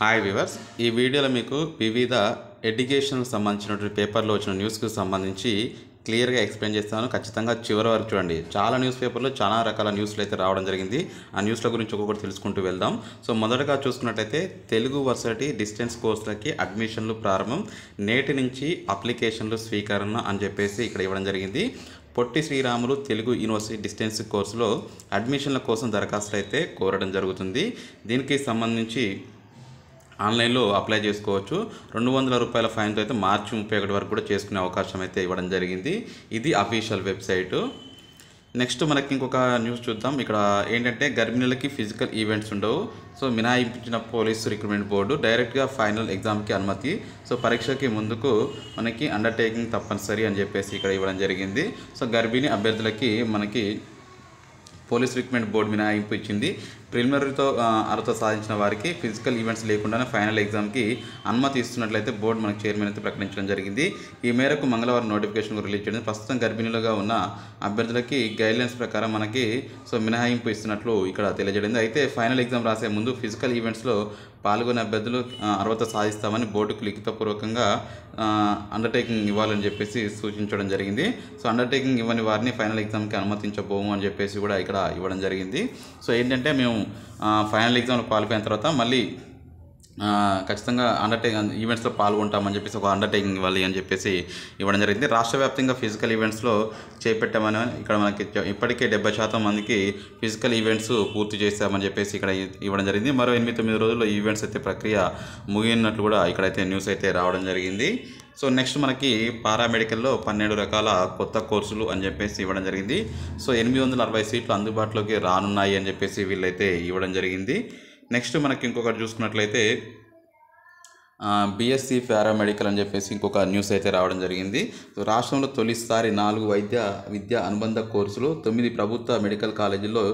hi viewers ఈ వీడియోలో మీకు వివిధ ఎడ్యుకేషన్ సంబంధించినటువంటి పేపర్లో వచ్చిన న్యూస్కి సంబంధించి క్లియర్గా ఎక్స్ప్లెయిన్ చేస్తాను ఖచ్చితంగా చివరి వరకు చూడండి చాలా న్యూస్ పేపర్లో చాలా రకాల న్యూస్లు అయితే రావడం జరిగింది ఆ న్యూస్ల గురించి ఒక్కొక్కటి తెలుసుకుంటూ వెళ్దాం సో మొదటగా చూసుకున్నట్టయితే తెలుగు వర్సిటీ డిస్టెన్స్ కోర్సులకి అడ్మిషన్లు ప్రారంభం నేటి నుంచి అప్లికేషన్లు స్వీకరణ అని చెప్పేసి ఇక్కడ ఇవ్వడం జరిగింది పొట్టి శ్రీరాములు తెలుగు యూనివర్సిటీ డిస్టెన్స్ కోర్సులో అడ్మిషన్ల కోసం దరఖాస్తులు అయితే కోరడం జరుగుతుంది దీనికి సంబంధించి ఆన్లైన్లో అప్లై చేసుకోవచ్చు రెండు వందల రూపాయల ఫైన్తో అయితే మార్చి ముప్పై ఒకటి వరకు కూడా చేసుకునే అవకాశం అయితే ఇవ్వడం జరిగింది ఇది అఫీషియల్ వెబ్సైటు నెక్స్ట్ మనకి ఇంకొక న్యూస్ చూద్దాం ఇక్కడ ఏంటంటే గర్భిణులకి ఫిజికల్ ఈవెంట్స్ ఉండవు సో మినాయింపించిన పోలీస్ రిక్రూట్మెంట్ బోర్డు డైరెక్ట్గా ఫైనల్ ఎగ్జామ్కి అనుమతి సో పరీక్షకి ముందుకు మనకి అండర్టేకింగ్ తప్పనిసరి అని చెప్పేసి ఇక్కడ ఇవ్వడం జరిగింది సో గర్భిణీ అభ్యర్థులకి మనకి పోలీస్ రిక్రూట్మెంట్ బోర్డు మినహాయింపు ఇచ్చింది ప్రిలిమినరీతో అర్హత సాధించిన వారికి ఫిజికల్ ఈవెంట్స్ లేకుండానే ఫైనల్ ఎగ్జామ్కి అనుమతి ఇస్తున్నట్లయితే బోర్డు మనకు చైర్మన్ అయితే ప్రకటించడం జరిగింది ఈ మేరకు మంగళవారం నోటిఫికేషన్ రిలీజ్ చేయడం ప్రస్తుతం గర్భిణీలుగా ఉన్న అభ్యర్థులకి గైడ్లైన్స్ ప్రకారం మనకి సో మినహాయింపు ఇస్తున్నట్లు ఇక్కడ తెలియజేయడం అయితే ఫైనల్ ఎగ్జామ్ రాసే ముందు ఫిజికల్ ఈవెంట్స్లో పాల్గొనే అభ్యర్థులు అర్హత సాధిస్తామని బోర్డుకు లిఖితపూర్వకంగా అండర్టేకింగ్ ఇవ్వాలని చెప్పేసి సూచించడం జరిగింది సో అండర్టేకింగ్ ఇవ్వని వారిని ఫైనల్ ఎగ్జామ్కి అనుమతించబోము అని చెప్పేసి కూడా ఇక్కడ ఇవ్వడం జరిగింది సో ఏంటంటే మేము ఫైనల్ ఎగ్జామ్లో క్వాలిఫై అయిన తర్వాత మళ్ళీ ఖచ్చితంగా అండర్టేకింగ్ ఈవెంట్స్లో పాల్గొంటామని చెప్పేసి ఒక అండర్టేకింగ్ ఇవ్వాలి అని చెప్పేసి ఇవ్వడం జరిగింది రాష్ట్ర వ్యాప్తంగా ఫిజికల్ ఈవెంట్స్లో చేపెట్టామని ఇక్కడ మనకి ఇప్పటికే డెబ్బై శాతం మందికి ఫిజికల్ ఈవెంట్స్ పూర్తి చేశామని చెప్పేసి ఇక్కడ ఇవ్వడం జరిగింది మరో ఎనిమిది తొమ్మిది రోజుల్లో ఈవెంట్స్ అయితే ప్రక్రియ ముగినట్లు కూడా ఇక్కడైతే న్యూస్ అయితే రావడం జరిగింది సో నెక్స్ట్ మనకి పారామెడికల్లో పన్నెండు రకాల కొత్త కోర్సులు అని చెప్పేసి ఇవ్వడం జరిగింది సో ఎనిమిది వందల అరవై సీట్లు అందుబాటులోకి రానున్నాయి అని చెప్పేసి వీళ్ళైతే ఇవ్వడం జరిగింది నెక్స్ట్ మనకి ఇంకొకటి చూసుకున్నట్లయితే బిఎస్సి పారామెడికల్ అని చెప్పేసి ఇంకొక న్యూస్ అయితే రావడం జరిగింది రాష్ట్రంలో తొలిసారి నాలుగు వైద్య విద్య అనుబంధ కోర్సులు తొమ్మిది ప్రభుత్వ మెడికల్ కాలేజీల్లో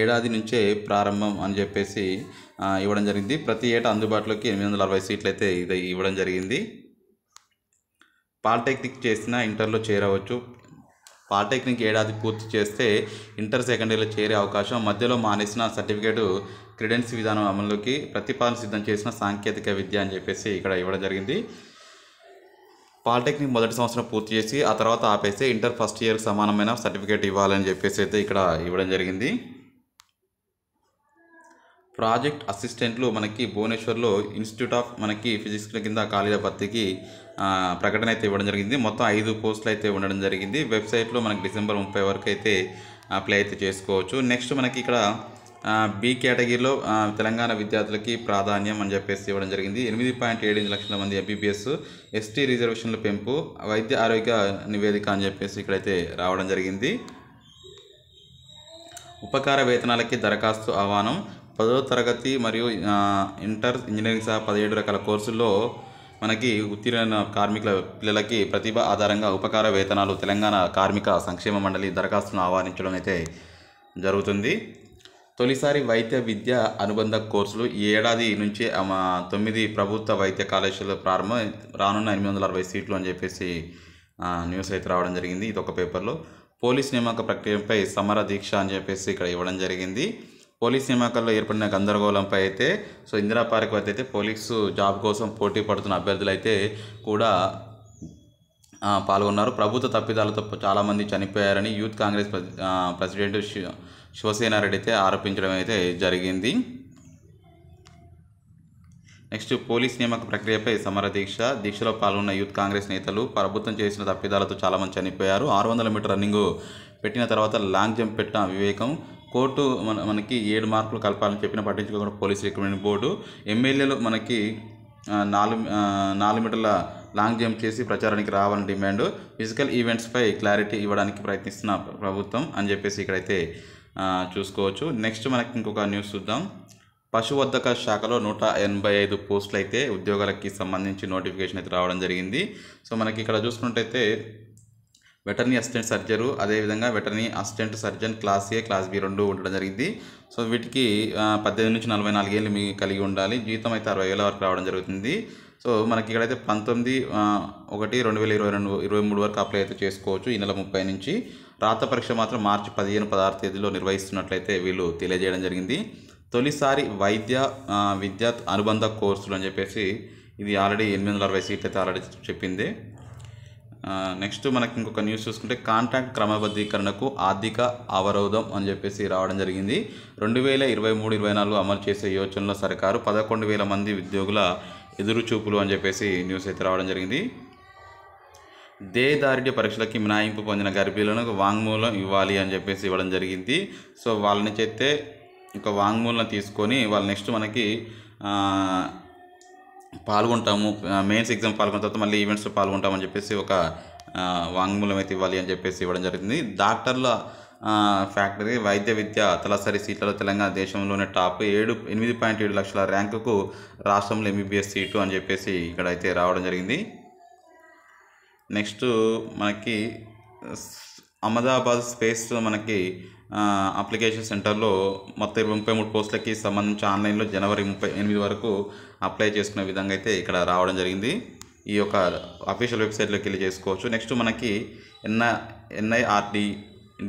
ఏడాది నుంచే ప్రారంభం అని చెప్పేసి ఇవ్వడం జరిగింది ప్రతి ఏటా అందుబాటులోకి ఎనిమిది వందల అరవై సీట్లు అయితే ఇది ఇవ్వడం జరిగింది పాలిటెక్నిక్ చేసినా ఇంటర్లో చేరవచ్చు పాలిటెక్నిక్ ఏడాది పూర్తి చేస్తే ఇంటర్ సెకండ్ ఇయర్లో చేరే అవకాశం మధ్యలో మానేసిన సర్టిఫికేటు క్రెడెన్స్ విధానం అమలులోకి ప్రతిపాదన సిద్ధం చేసిన సాంకేతిక విద్య అని చెప్పేసి ఇక్కడ ఇవ్వడం జరిగింది పాలిటెక్నిక్ మొదటి సంవత్సరం పూర్తి చేసి ఆ తర్వాత ఆపేసి ఇంటర్ ఫస్ట్ ఇయర్కి సమానమైన సర్టిఫికేట్ ఇవ్వాలని చెప్పేసి అయితే ఇక్కడ ఇవ్వడం జరిగింది ప్రాజెక్ట్ అసిస్టెంట్లు మనకి భువనేశ్వర్లో ఇన్స్టిట్యూట్ ఆఫ్ మనకి ఫిజిక్స్ కింద ఖాళీల భర్తీకి ప్రకటన అయితే ఇవ్వడం జరిగింది మొత్తం ఐదు పోస్టులు అయితే ఉండడం జరిగింది వెబ్సైట్లో మనకి డిసెంబర్ ముప్పై వరకు అయితే అప్లై అయితే చేసుకోవచ్చు నెక్స్ట్ మనకి ఇక్కడ బి కేటగిరీలో తెలంగాణ విద్యార్థులకి ప్రాధాన్యం అని చెప్పేసి ఇవ్వడం జరిగింది ఎనిమిది పాయింట్ ఏడు లక్షల మంది ఎంబీబీఎస్ ఎస్టీ రిజర్వేషన్ల పెంపు వైద్య ఆరోగ్య నివేదిక అని చెప్పేసి ఇక్కడైతే రావడం జరిగింది ఉపకార వేతనాలకి దరఖాస్తు ఆహ్వానం పదో తరగతి మరియు ఇంటర్ ఇంజనీరింగ్ సహా పదిహేడు రకాల కోర్సుల్లో మనకి ఉత్తీర్ణ కార్మికుల పిల్లలకి ప్రతిభ ఆధారంగా ఉపకార వేతనాలు తెలంగాణ కార్మిక సంక్షేమ మండలి దరఖాస్తును ఆహ్వానించడం అయితే జరుగుతుంది తొలిసారి వైద్య విద్య అనుబంధ కోర్సులు ఈ ఏడాది నుంచి తొమ్మిది ప్రభుత్వ వైద్య కాలేజీలు ప్రారంభం రానున్న ఎనిమిది వందల అరవై సీట్లు అని చెప్పేసి న్యూస్ అయితే రావడం జరిగింది ఇది ఒక పేపర్లో పోలీస్ నియామక ప్రక్రియపై సమర దీక్ష అని చెప్పేసి ఇక్కడ ఇవ్వడం జరిగింది పోలీస్ నియామకాల్లో ఏర్పడిన గందరగోళంపై అయితే సో ఇందిరా పార్క్ వద్ద అయితే పోలీసు జాబ్ కోసం పోటీ పడుతున్న అభ్యర్థులు అయితే కూడా పాల్గొన్నారు ప్రభుత్వ తప్పిదాలతో చాలామంది చనిపోయారని యూత్ కాంగ్రెస్ ప్రెసిడెంట్ శివసేన రెడ్డి అయితే ఆరోపించడం అయితే జరిగింది నెక్స్ట్ పోలీస్ నియామక ప్రక్రియపై సమర దీక్ష దీక్షలో పాల్గొన్న యూత్ కాంగ్రెస్ నేతలు ప్రభుత్వం చేసిన తప్పిదాలతో చాలామంది చనిపోయారు ఆరు వందల మీటర్ రన్నింగ్ పెట్టిన తర్వాత లాంగ్ జంప్ పెట్టిన వివేకం కోర్టు మన మనకి ఏడు మార్కులు కలపాలని చెప్పిన పట్టించుకోకుండా పోలీస్ రికమెండ్ బోర్డు ఎమ్మెల్యేలు మనకి నాలుగు నాలుగు మీటర్ల లాంగ్ జంప్ చేసి ప్రచారానికి రావాలని డిమాండ్ ఫిజికల్ ఈవెంట్స్పై క్లారిటీ ఇవ్వడానికి ప్రయత్నిస్తున్న ప్రభుత్వం అని చెప్పేసి ఇక్కడైతే చూసుకోవచ్చు నెక్స్ట్ మనకి ఇంకొక న్యూస్ చూద్దాం పశువర్ధక శాఖలో నూట ఎనభై ఐదు పోస్టులు అయితే ఉద్యోగాలకి సంబంధించి నోటిఫికేషన్ అయితే రావడం జరిగింది సో మనకి ఇక్కడ చూసుకున్నట్టయితే వెటర్నీ అసిస్టెంట్ సర్జరు అదేవిధంగా veterinary assistant surgeon class A class B రెండు ఉండడం జరిగింది సో వీటికి పద్దెనిమిది నుంచి నలభై నాలుగేళ్ళు మీ కలిగి ఉండాలి జీతం అయితే అరవై వేల వరకు రావడం జరుగుతుంది సో మనకి ఇక్కడైతే పంతొమ్మిది ఒకటి రెండు వేల ఇరవై రెండు ఇరవై మూడు వరకు అప్లై అయితే చేసుకోవచ్చు ఈ నెల ముప్పై నుంచి రాత పరీక్ష మాత్రం మార్చి పదిహేను పదహారు తేదీలో నిర్వహిస్తున్నట్లయితే వీళ్ళు తెలియజేయడం జరిగింది తొలిసారి వైద్య విద్యా అనుబంధ కోర్సులు అని చెప్పేసి ఇది ఆల్రెడీ ఎనిమిది వందల అరవై సీట్లు అయితే ఆల్రెడీ చెప్పింది నెక్స్ట్ మనకి ఇంకొక న్యూస్ చూసుకుంటే కాంట్రాక్ట్ క్రమబద్ధీకరణకు ఆర్థిక అవరోధం అని చెప్పేసి రావడం జరిగింది రెండు వేల ఇరవై మూడు ఇరవై నాలుగు అమలు చేసే యోచనలో సర్కారు పదకొండు వేల మంది ఉద్యోగుల ఎదురుచూపులు అని చెప్పేసి న్యూస్ అయితే రావడం జరిగింది దేదారిడ్య పరీక్షలకి మినాయింపు పొందిన గర్భిణులకు వాంగ్మూలం ఇవ్వాలి అని చెప్పేసి ఇవ్వడం జరిగింది సో వాళ్ళని చెప్తే ఇంకా వాంగ్మూలం తీసుకొని వాళ్ళు నెక్స్ట్ మనకి పాల్గొంటాము మెయిన్స్ ఎగ్జామ్ పాల్గొన్న తర్వాత మళ్ళీ ఈవెంట్స్లో పాల్గొంటామని చెప్పేసి ఒక వాంగ్మూలం అయితే ఇవ్వాలి అని చెప్పేసి ఇవ్వడం జరిగింది డాక్టర్ల ఫ్యాక్టరీ వైద్య విద్య తలసరి సీట్లలో తెలంగాణ దేశంలోనే టాప్ ఏడు ఎనిమిది పాయింట్ ఏడు లక్షల ర్యాంకుకు రాష్ట్రంలో ఎంబీబీఎస్ సీటు అని చెప్పేసి ఇక్కడైతే రావడం జరిగింది నెక్స్ట్ మనకి అహ్మదాబాద్ స్పేస్ మనకి అప్లికేషన్ సెంటర్లో మొత్తం ముప్పై మూడు పోస్టులకి సంబంధించి ఆన్లైన్లో జనవరి ముప్పై ఎనిమిది వరకు అప్లై చేసుకునే విధంగా అయితే ఇక్కడ రావడం జరిగింది ఈ యొక్క అఫీషియల్ వెబ్సైట్లోకి వెళ్ళి చేసుకోవచ్చు నెక్స్ట్ మనకి ఎన్న ఎన్ఐఆర్డి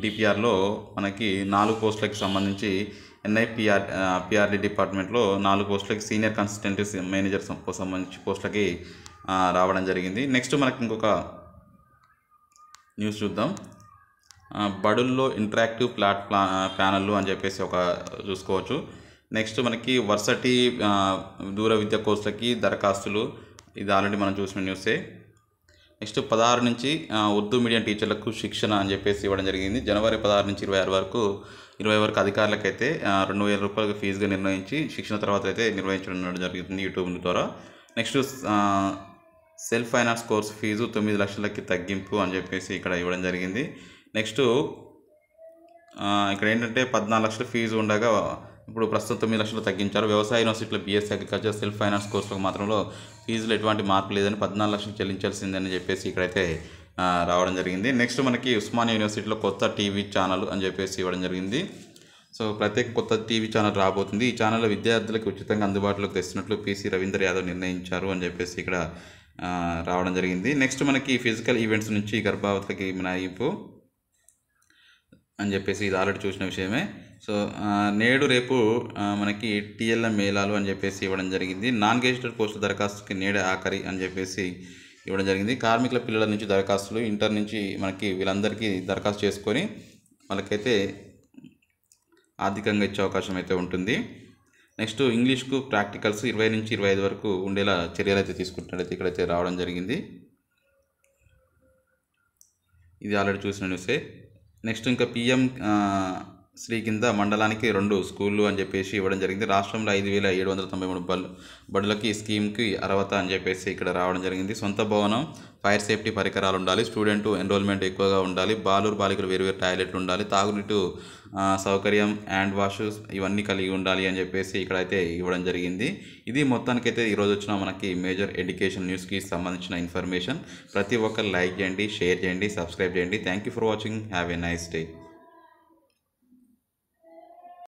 డిపిఆర్లో మనకి నాలుగు పోస్టులకి సంబంధించి ఎన్ఐపిఆర్ పిఆర్డి డిపార్ట్మెంట్లో నాలుగు పోస్టులకి సీనియర్ కన్సల్టెంట్ మేనేజర్ సంబంధించి పోస్టులకి రావడం జరిగింది నెక్స్ట్ మనకి ఇంకొక న్యూస్ చూద్దాం బడుల్లో ఇంటరాక్టివ్ ప్లాట్ ప్యానళ్ళు అని చెప్పేసి ఒక చూసుకోవచ్చు నెక్స్ట్ మనకి వర్సటీ దూర విద్య కోర్సులకి దరఖాస్తులు ఇది ఆల్రెడీ మనం చూసిన న్యూసే నెక్స్ట్ పదహారు నుంచి ఉర్దూ మీడియం టీచర్లకు శిక్షణ అని చెప్పేసి ఇవ్వడం జరిగింది జనవరి పదహారు నుంచి ఇరవై ఆరు వరకు ఇరవై వరకు అధికారులకైతే రెండు వేల రూపాయలకు ఫీజుగా నిర్ణయించి శిక్షణ తర్వాత అయితే నిర్వహించడం జరుగుతుంది యూట్యూబ్ ద్వారా next self finance course fee తొమ్మిది లక్షలకి తగ్గింపు అని చెప్పేసి ఇక్కడ ఇవ్వడం జరిగింది నెక్స్ట్ ఇక్కడ ఏంటంటే పద్నాలుగు లక్షల ఫీజు ఉండగా ఇప్పుడు ప్రస్తుతం తొమ్మిది లక్షలు తగ్గించారు వ్యవసాయ యూనివర్సిటీలో బీఎస్సీ అగ్రికల్చర్ సెల్ఫ్ ఫైనాన్స్ కోర్సులకు మాత్రంలో ఫీజులు ఎటువంటి మార్పు లేదని పద్నాలుగు లక్షలు చెల్లించాల్సిందని చెప్పేసి ఇక్కడైతే రావడం జరిగింది నెక్స్ట్ మనకి ఉస్మానియా యూనివర్సిటీలో కొత్త టీవీ ఛానల్ అని చెప్పేసి ఇవ్వడం జరిగింది సో ప్రత్యేక కొత్త టీవీ ఛానల్ రాబోతుంది ఈ ఛానల్ విద్యార్థులకు ఉచితంగా అందుబాటులోకి తెస్తున్నట్లు పీసీ రవీంద్ర యాదవ్ నిర్ణయించారు అని చెప్పేసి ఇక్కడ రావడం జరిగింది నెక్స్ట్ మనకి ఫిజికల్ ఈవెంట్స్ నుంచి గర్భావతికి మినాయింపు అని చెప్పేసి ఇది ఆల్రెడీ చూసిన విషయమే సో నేడు రేపు మనకి టీఎల్ఎం మేళాలు అని చెప్పేసి ఇవ్వడం జరిగింది నాన్ గెజిటెడ్ పోస్టుల దరఖాస్తుకి నేడే ఆఖరి అని చెప్పేసి ఇవ్వడం జరిగింది కార్మికుల పిల్లల నుంచి దరఖాస్తులు ఇంటర్ నుంచి మనకి వీళ్ళందరికీ దరఖాస్తు చేసుకొని వాళ్ళకైతే ఆర్థికంగా ఇచ్చే అవకాశం అయితే ఉంటుంది నెక్స్ట్ ఇంగ్లీష్కు ప్రాక్టికల్స్ ఇరవై నుంచి ఇరవై ఐదు వరకు ఉండేలా చర్యలు అయితే తీసుకుంటున్నట్లయితే ఇక్కడైతే రావడం జరిగింది ఇది ఆల్రెడీ చూసిన న్యూసే నెక్స్ట్ ఇంకా పిఎం శ్రీ కింద మండలానికి రెండు స్కూళ్ళు అని చెప్పేసి ఇవ్వడం జరిగింది రాష్ట్రంలో ఐదు వేల ఏడు వందల తొంభై మూడు బల్ బడులకి ఈ స్కీమ్కి అర్హత అని చెప్పేసి ఇక్కడ రావడం జరిగింది సొంత భవనం ఫైర్ సేఫ్టీ పరికరాలు ఉండాలి స్టూడెంట్ ఎన్రోల్మెంట్ ఎక్కువగా ఉండాలి బాలూరు బాలికలు వేరువేరు టాయిలెట్లు ఉండాలి తాగునీటు సౌకర్యం హ్యాండ్ వాష్ ఇవన్నీ కలిగి ఉండాలి అని చెప్పేసి ఇక్కడైతే ఇవ్వడం జరిగింది ఇది మొత్తానికైతే ఈరోజు వచ్చిన మనకి మేజర్ ఎడ్యుకేషన్ న్యూస్కి సంబంధించిన ఇన్ఫర్మేషన్ ప్రతి ఒక్కరు లైక్ చేయండి షేర్ చేయండి సబ్స్క్రైబ్ చేయండి thank for watching have a nice day